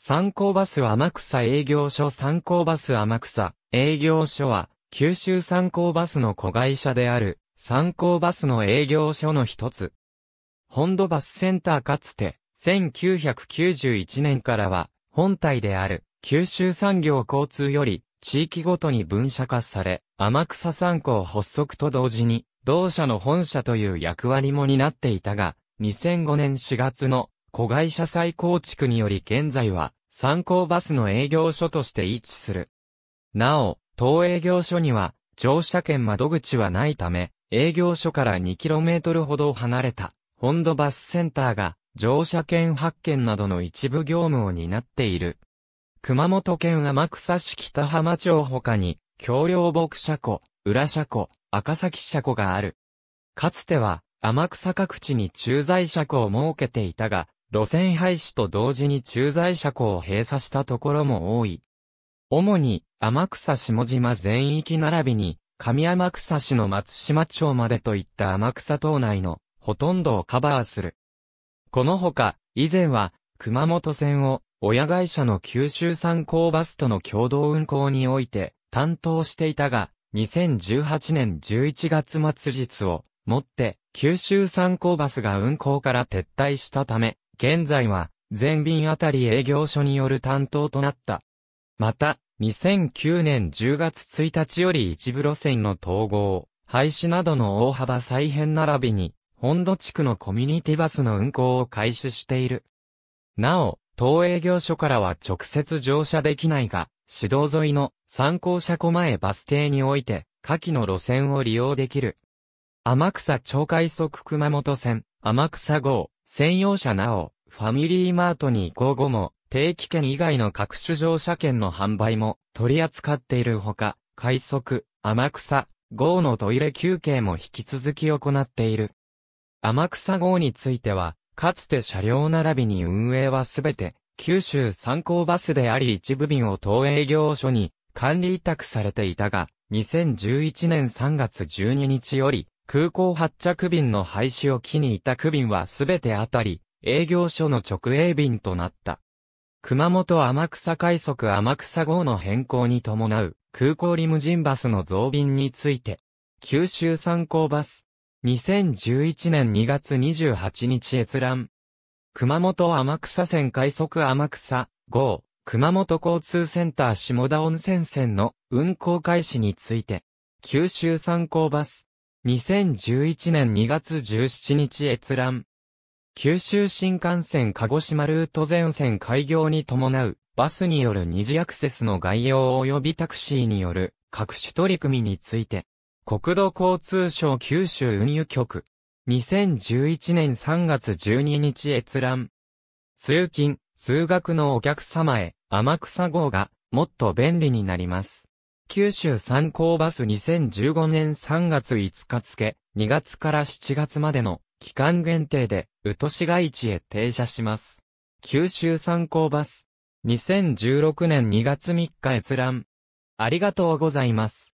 三考バス天草営業所三考バス天草営業所は、九州三考バスの子会社である、三考バスの営業所の一つ。本土バスセンターかつて、1991年からは、本体である、九州産業交通より、地域ごとに分社化され、天草三考発足と同時に、同社の本社という役割も担っていたが、2005年4月の子会社再構築により現在は、参考バスの営業所として位置する。なお、当営業所には、乗車券窓口はないため、営業所から 2km ほど離れた、本土バスセンターが、乗車券発券などの一部業務を担っている。熊本県天草市北浜町他に、橋梁牧車庫、裏車庫、赤崎車庫がある。かつては、天草各地に駐在車庫を設けていたが、路線廃止と同時に駐在車庫を閉鎖したところも多い。主に、天草下島全域並びに、上天草市の松島町までといった天草島内のほとんどをカバーする。このほか、以前は、熊本線を、親会社の九州産高バスとの共同運行において、担当していたが、2018年11月末日を、もって、九州産高バスが運行から撤退したため、現在は、全便あたり営業所による担当となった。また、2009年10月1日より一部路線の統合、廃止などの大幅再編並びに、本土地区のコミュニティバスの運行を開始している。なお、当営業所からは直接乗車できないが、指導沿いの参考車庫前バス停において、下記の路線を利用できる。天草町快速熊本線、天草号、専用車なお、ファミリーマートに移行後も、定期券以外の各種乗車券の販売も取り扱っているほか、快速、天草、号のトイレ休憩も引き続き行っている。天草号については、かつて車両並びに運営はすべて、九州参考バスであり一部便を当営業所に管理委託されていたが、2011年3月12日より、空港発着便の廃止を機にいた区便はすべてあたり、営業所の直営便となった。熊本天草快速天草号の変更に伴う空港リムジンバスの増便について、九州参考バス、2011年2月28日閲覧。熊本天草線快速天草号、熊本交通センター下田温泉線の運行開始について、九州参考バス、2011年2月17日閲覧。九州新幹線鹿児島ルート全線開業に伴う、バスによる二次アクセスの概要及びタクシーによる各種取り組みについて、国土交通省九州運輸局、2011年3月12日閲覧。通勤、通学のお客様へ、天草号が、もっと便利になります。九州参考バス2015年3月5日付、2月から7月までの期間限定で、宇都市街地へ停車します。九州参考バス。2016年2月3日閲覧。ありがとうございます。